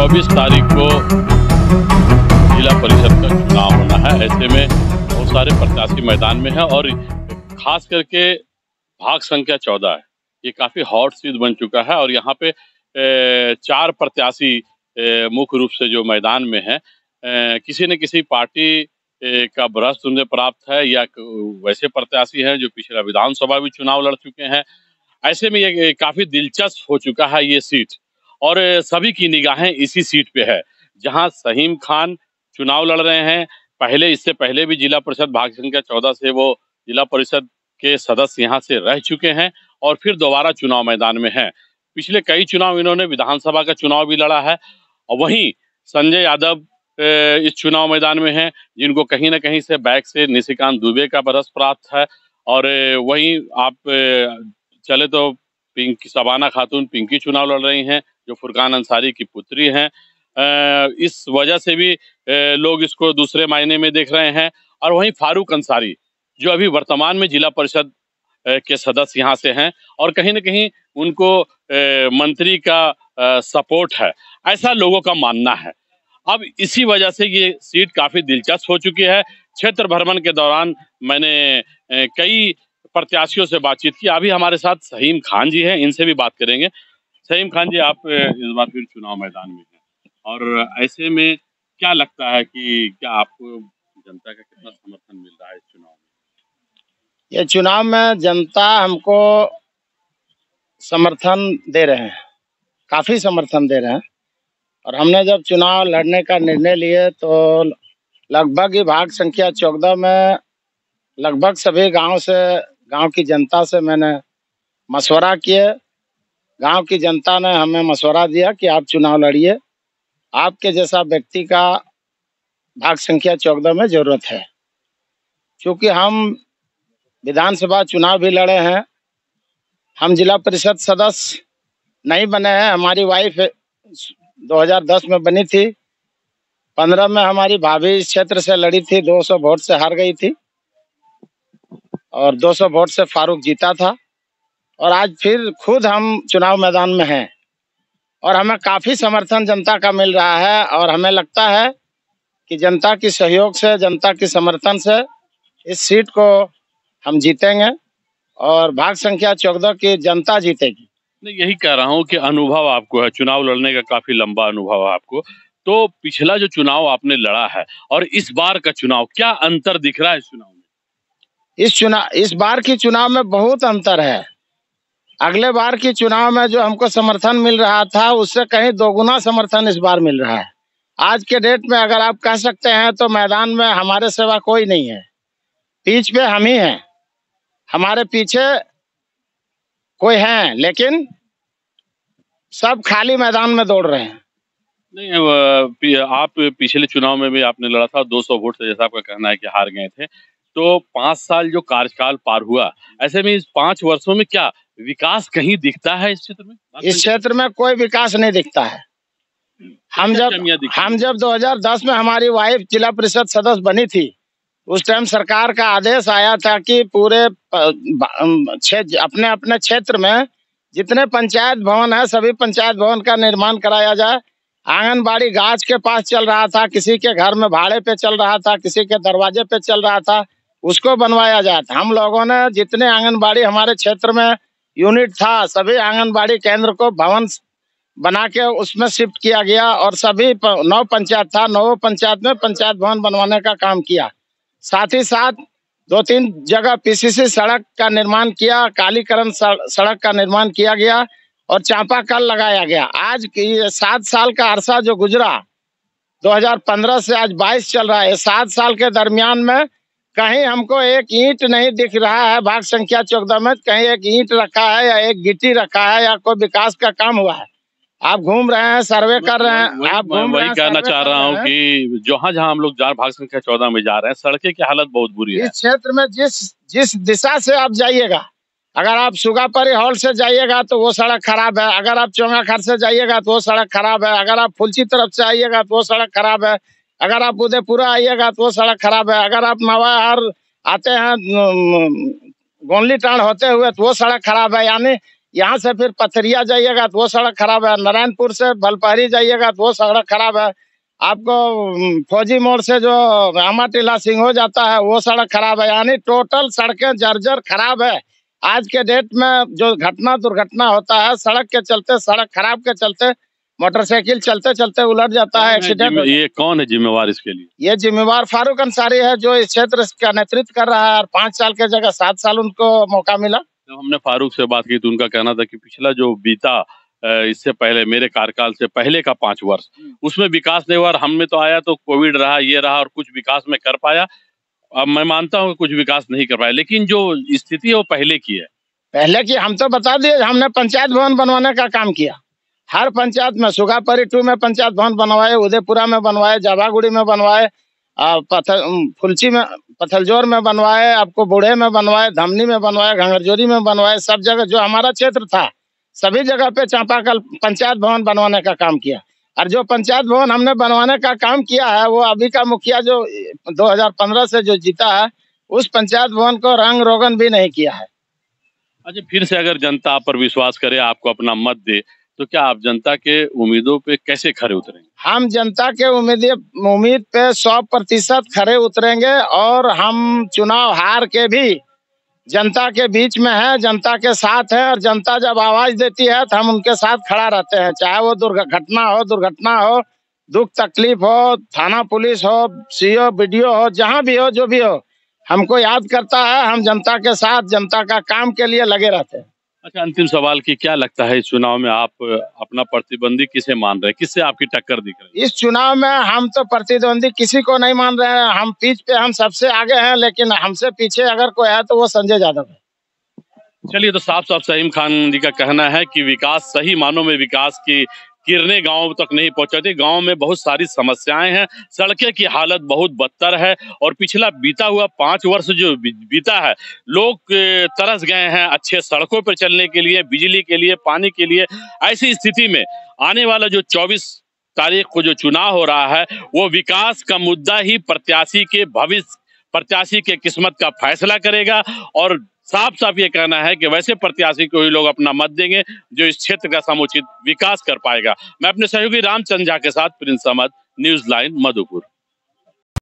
चौबीस तारीख को जिला परिषद का चुनाव होना है ऐसे में बहुत सारे प्रत्याशी मैदान में है और खास करके भाग संख्या चौदह है ये काफी हॉट सीट बन चुका है और यहाँ पे चार प्रत्याशी मुख्य रूप से जो मैदान में है किसी न किसी पार्टी का भ्रष्ट उन्हें प्राप्त है या वैसे प्रत्याशी हैं जो पिछला विधानसभा भी चुनाव लड़ चुके हैं ऐसे में ये काफी दिलचस्प हो चुका है ये सीट और सभी की निगाहें इसी सीट पे है जहां सहीम खान चुनाव लड़ रहे हैं पहले इससे पहले भी जिला परिषद भाग संख्या चौदह से वो जिला परिषद के सदस्य यहाँ से रह चुके हैं और फिर दोबारा चुनाव मैदान में हैं पिछले कई चुनाव इन्होंने विधानसभा का चुनाव भी लड़ा है और वहीं संजय यादव इस चुनाव मैदान में हैं जिनको कहीं ना कहीं से बैक से निशिकांत दुबे का बरस प्राप्त है और वहीं आप चले तो पिंकी सबाना खातून पिंकी चुनाव लड़ रही हैं जो फुरकान अंसारी की पुत्री हैं इस वजह से भी लोग इसको दूसरे मायने में देख रहे हैं और वहीं फारूक अंसारी जो अभी वर्तमान में जिला परिषद के सदस्य यहाँ से हैं और कहीं ना कहीं उनको मंत्री का सपोर्ट है ऐसा लोगों का मानना है अब इसी वजह से ये सीट काफ़ी दिलचस्प हो चुकी है क्षेत्र भ्रमण के दौरान मैंने कई प्रत्याशियों से बातचीत की अभी हमारे साथ सहीम खान जी हैं इनसे भी बात करेंगे सईम खान जी आप इस बार फिर चुनाव मैदान में हैं और ऐसे में क्या लगता है कि क्या आपको जनता का कितना समर्थन मिल रहा है इस चुनाव में ये चुनाव में जनता हमको समर्थन दे रहे हैं काफ़ी समर्थन दे रहे हैं और हमने जब चुनाव लड़ने का निर्णय लिए तो लगभग ही भाग संख्या चौदह में लगभग सभी गांव से गांव की जनता से मैंने मशवरा किए गांव की जनता ने हमें मशवरा दिया कि आप चुनाव लड़िए आपके जैसा व्यक्ति का भाग संख्या चौदह में ज़रूरत है क्योंकि हम विधानसभा चुनाव भी लड़े हैं हम जिला परिषद सदस्य नहीं बने हैं हमारी वाइफ 2010 में बनी थी 15 में हमारी भाभी इस क्षेत्र से लड़ी थी 200 वोट से हार गई थी और 200 वोट से फारूक जीता था और आज फिर खुद हम चुनाव मैदान में हैं और हमें काफ़ी समर्थन जनता का मिल रहा है और हमें लगता है कि जनता की सहयोग से जनता की समर्थन से इस सीट को हम जीतेंगे और भाग संख्या चौदह की जनता जीतेगी मैं यही कह रहा हूँ कि अनुभव आपको है चुनाव लड़ने का काफी लंबा अनुभव है आपको तो पिछला जो चुनाव आपने लड़ा है और इस बार का चुनाव क्या अंतर दिख रहा है इस चुनाव में इस चुनाव इस बार के चुनाव में बहुत अंतर है अगले बार के चुनाव में जो हमको समर्थन मिल रहा था उससे कहीं दोगुना समर्थन इस बार मिल रहा है आज के डेट में अगर आप कह सकते हैं तो मैदान में हमारे सेवा कोई नहीं है पीछ पे हम ही हैं हमारे पीछे कोई है लेकिन सब खाली मैदान में दौड़ रहे हैं नहीं आप पिछले चुनाव में भी आपने लड़ा था 200 वोट से जैसा आपका कहना है कि हार गए थे तो पांच साल जो कार्यकाल पार हुआ ऐसे में इस पांच वर्षों में क्या विकास कहीं दिखता है इस क्षेत्र में इस क्षेत्र में कोई विकास नहीं दिखता है हम जब हम जब 2010 में हमारी वाइफ जिला परिषद सदस्य बनी थी उस टाइम सरकार का आदेश आया था कि पूरे अपने अपने क्षेत्र में जितने पंचायत भवन है सभी पंचायत भवन का निर्माण कराया जाए आंगनबाड़ी गाछ के पास चल रहा था किसी के घर में भाड़े पे चल रहा था किसी के दरवाजे पे चल रहा था उसको बनवाया जाए हम लोगों ने जितने आंगनबाड़ी हमारे क्षेत्र में यूनिट था सभी आंगनबाड़ी केंद्र को भवन बना के उसमें शिफ्ट किया गया और सभी नौ पंचायत था नौ पंचायत में पंचायत भवन बनवाने का काम किया साथ ही साथ दो तीन जगह पीसीसी सड़क का निर्माण किया कालीकरण सड़क का निर्माण किया गया और चांपा कल लगाया गया आज की सात साल का अरसा जो गुजरा 2015 से आज 22 चल रहा है सात साल के दरमियान में कहीं हमको एक ईंट नहीं दिख रहा है भाग संख्या चौदह में कहीं एक ईंट रखा है या एक गिट्टी रखा है या कोई विकास का काम हुआ है आप घूम रहे हैं सर्वे कर रहे हैं आप घूम वही कहना चाह रहा हूँ कि जहाँ जहाँ हम लोग जा भाग संख्या चौदह में जा रहे हैं सड़के की हालत बहुत बुरी है इस क्षेत्र में जिस जिस दिशा से आप जाइएगा अगर आप सुगापरी हॉल से जाइएगा तो वो सड़क खराब है अगर आप चौंगाखर से जाइएगा तो वो सड़क खराब है अगर आप फुलची तरफ से आइएगा तो वो सड़क खराब है अगर आप उदयपुरा आइएगा तो वो सड़क खराब है अगर आप मवाहर आते हैं गोंदली टाण होते हुए तो वो सड़क खराब है यानी यहाँ से फिर पथरिया जाइएगा तो वो सड़क खराब है नारायणपुर से भलपहरी जाइएगा तो वो सड़क खराब है आपको फौजी मोड़ से जो रामा टीला सिंह हो जाता है वो सड़क खराब है यानी टोटल सड़कें जर्जर खराब है आज के डेट में जो घटना दुर्घटना होता है सड़क के चलते सड़क खराब के चलते मोटरसाइकिल चलते चलते उलट जाता है एक्सीडेंट ये कौन है जिम्मेवार इसके लिए ये जिम्मेवार फारूक अंसारी है जो इस क्षेत्र का नेतृत्व कर रहा है और पांच साल के जगह सात साल उनको मौका मिला जब हमने फारूक से बात की तो उनका कहना था कि पिछला जो बीता इससे पहले मेरे कार्यकाल से पहले का पांच वर्ष उसमें विकास नहीं हुआ हमें हम में तो आया तो कोविड रहा ये रहा और कुछ विकास में कर पाया अब मैं मानता हूँ कुछ विकास नहीं कर पाया लेकिन जो स्थिति है वो पहले की है पहले की हम तो बता दिए हमने पंचायत भवन बनवाने का काम किया हर पंचायत में सुखापरी टू में पंचायत भवन बनवाए उदयपुरा में बनवाए जावागुड़ी में बनवाए पथल फुलची में पथलजोर में बनवाए आपको बूढ़े में बनवाए धमनी में बनवाए घंगरजोरी में बनवाए सब जगह जो हमारा क्षेत्र था सभी जगह पे चापाकल पंचायत भवन बनवाने का काम किया और जो पंचायत भवन हमने बनवाने का काम किया है वो अभी का मुखिया जो 2015 से जो जीता है उस पंचायत भवन को रंग रोगन भी नहीं किया है अच्छा फिर से अगर जनता आप पर विश्वास करे आपको अपना मत दे तो क्या आप जनता के उम्मीदों पे कैसे खड़े उतरेंगे हम जनता के उम्मीद उम्मीद पे सौ प्रतिशत खड़े उतरेंगे और हम चुनाव हार के भी जनता के बीच में है जनता के साथ है और जनता जब आवाज देती है तो हम उनके साथ खड़ा रहते हैं चाहे वो दुर्घटना हो दुर्घटना हो दुख तकलीफ हो थाना पुलिस हो सीओ ओ हो जहाँ भी हो जो भी हो हमको याद करता है हम जनता के साथ जनता का काम के लिए लगे रहते हैं अच्छा अंतिम सवाल की क्या लगता है इस चुनाव में आप अपना प्रतिद्वंदी किसे मान रहे हैं किससे आपकी टक्कर दिख रही है इस चुनाव में हम तो प्रतिद्वंदी किसी को नहीं मान रहे हैं हम पीछे पे हम सबसे आगे हैं लेकिन हमसे पीछे अगर कोई है तो वो संजय यादव है चलिए तो साफ साफ सहीम खान जी का कहना है कि विकास सही मानों में विकास की किरने गांव तक नहीं पहुंचाती गांव में बहुत सारी समस्याएं हैं सड़कें की हालत बहुत बदतर है और पिछला बीता हुआ पांच वर्ष जो बीता है लोग तरस गए हैं अच्छे सड़कों पर चलने के लिए बिजली के लिए पानी के लिए ऐसी स्थिति में आने वाला जो चौबीस तारीख को जो चुनाव हो रहा है वो विकास का मुद्दा ही प्रत्याशी के भविष्य प्रत्याशी के किस्मत का फैसला करेगा और साफ साफ ये कहना है कि वैसे प्रत्याशी को ही लोग अपना मत देंगे जो इस क्षेत्र का समुचित विकास कर पाएगा मैं अपने सहयोगी रामचंद झा के साथ Prince Ahmad news line Madhupur